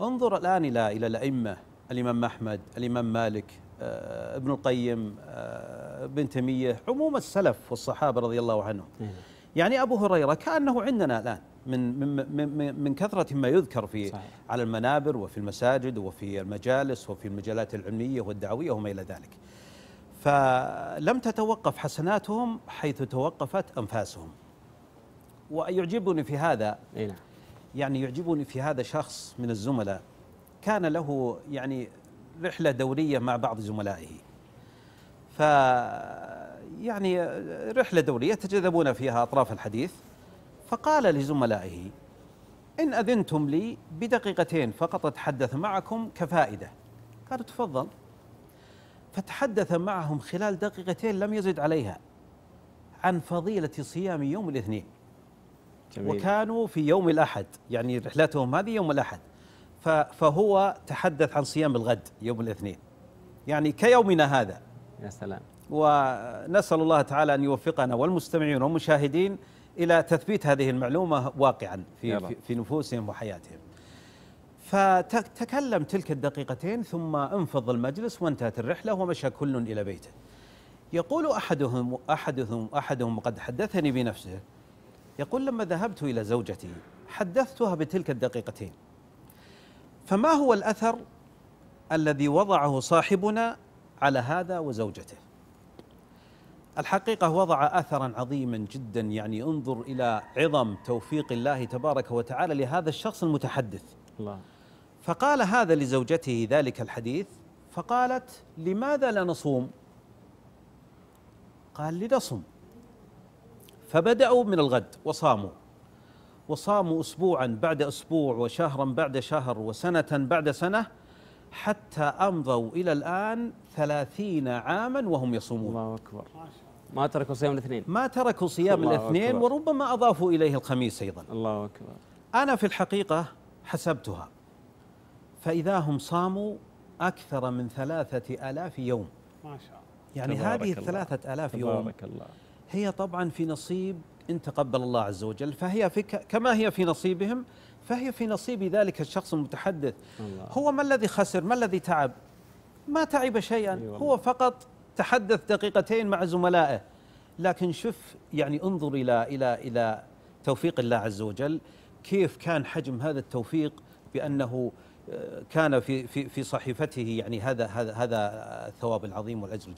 انظر الآن إلى إلى الأئمة الإمام أحمد الإمام مالك آه، ابن القيم آه، ابن تيمية عموم السلف والصحابة رضي الله عنهم إيه. يعني أبو هريرة كأنه عندنا الآن من من من, من كثرة ما يذكر في صحيح. على المنابر وفي المساجد وفي المجالس وفي المجالات العلمية والدعوية وما إلى ذلك فلم تتوقف حسناتهم حيث توقفت أنفاسهم ويعجبني في هذا إيه؟ نعم. يعني يعجبني في هذا شخص من الزملاء كان له يعني رحلة دورية مع بعض زملائه ف يعني رحلة دورية تجذبون فيها أطراف الحديث فقال لزملائه إن أذنتم لي بدقيقتين فقط أتحدث معكم كفائدة قالوا تفضل فتحدث معهم خلال دقيقتين لم يزد عليها عن فضيلة صيام يوم الاثنين جميل. وكانوا في يوم الأحد يعني رحلتهم هذه يوم الأحد فهو تحدث عن صيام الغد يوم الاثنين يعني كيومنا هذا يا سلام ونسأل الله تعالى أن يوفقنا والمستمعين والمشاهدين إلى تثبيت هذه المعلومة واقعا في, في, في نفوسهم وحياتهم فتكلم تلك الدقيقتين ثم انفض المجلس وانتهت الرحلة ومشى كل إلى بيته يقول أحدهم أحدهم أحدهم قد حدثني بنفسه يقول لما ذهبت إلى زوجتي حدثتها بتلك الدقيقتين فما هو الأثر الذي وضعه صاحبنا على هذا وزوجته الحقيقة وضع أثرا عظيما جدا يعني انظر إلى عظم توفيق الله تبارك وتعالى لهذا الشخص المتحدث الله. فقال هذا لزوجته ذلك الحديث فقالت لماذا لا نصوم قال لنصم فبدأوا من الغد وصاموا وصاموا أسبوعا بعد أسبوع وشهرا بعد شهر وسنة بعد سنة حتى أمضوا إلى الآن ثلاثين عاما وهم يصومون الله أكبر ما تركوا صيام الاثنين ما تركوا صيام الاثنين أكبر. وربما أضافوا إليه الخميس أيضا الله أكبر أنا في الحقيقة حسبتها فإذا هم صاموا أكثر من ثلاثة آلاف يوم ما شاء الله يعني هذه الثلاثة آلاف يوم تبارك الله هي طبعا في نصيب إن تقبل الله عز وجل فهي في كما هي في نصيبهم فهي في نصيب ذلك الشخص المتحدث الله. هو ما الذي خسر ما الذي تعب ما تعب شيئا أيوة. هو فقط تحدث دقيقتين مع زملائه لكن شوف يعني انظر إلى إلى إلى توفيق الله عز وجل كيف كان حجم هذا التوفيق بأنه آه، كان في في في صحيفته يعني هذا هذا هذا الثواب العظيم والاجر